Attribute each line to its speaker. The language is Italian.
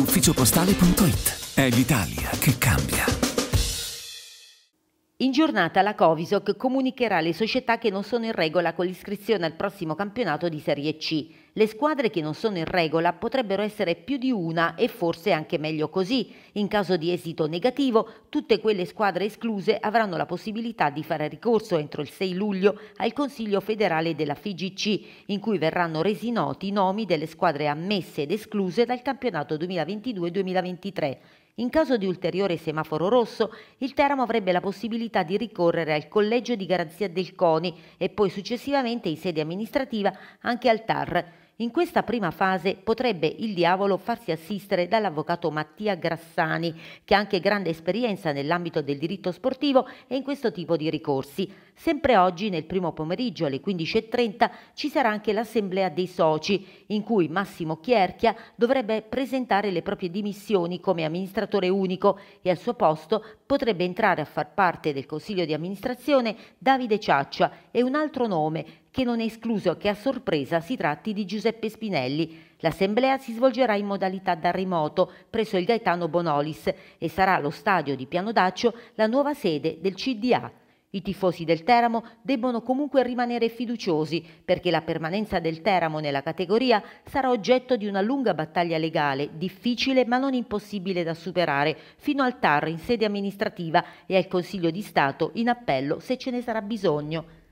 Speaker 1: ufficiopostale.it. È l'Italia che cambia. In giornata la Covisoc comunicherà le società che non sono in regola con l'iscrizione al prossimo campionato di Serie C. Le squadre che non sono in regola potrebbero essere più di una e forse anche meglio così. In caso di esito negativo, tutte quelle squadre escluse avranno la possibilità di fare ricorso entro il 6 luglio al Consiglio federale della FIGC, in cui verranno resi noti i nomi delle squadre ammesse ed escluse dal campionato 2022-2023. In caso di ulteriore semaforo rosso, il Teramo avrebbe la possibilità di ricorrere al collegio di garanzia del CONI e poi successivamente in sede amministrativa anche al TAR. In questa prima fase potrebbe il diavolo farsi assistere dall'avvocato Mattia Grassani, che ha anche grande esperienza nell'ambito del diritto sportivo e in questo tipo di ricorsi. Sempre oggi, nel primo pomeriggio alle 15.30, ci sarà anche l'assemblea dei soci, in cui Massimo Chierchia dovrebbe presentare le proprie dimissioni come amministratore unico e al suo posto potrebbe entrare a far parte del consiglio di amministrazione Davide Ciaccia e un altro nome, che non è escluso che a sorpresa si tratti di Giuseppe Spinelli. L'assemblea si svolgerà in modalità da remoto presso il Gaetano Bonolis e sarà lo stadio di Piano Daccio la nuova sede del CDA. I tifosi del Teramo debbono comunque rimanere fiduciosi perché la permanenza del Teramo nella categoria sarà oggetto di una lunga battaglia legale, difficile ma non impossibile da superare, fino al TAR in sede amministrativa e al Consiglio di Stato in appello se ce ne sarà bisogno.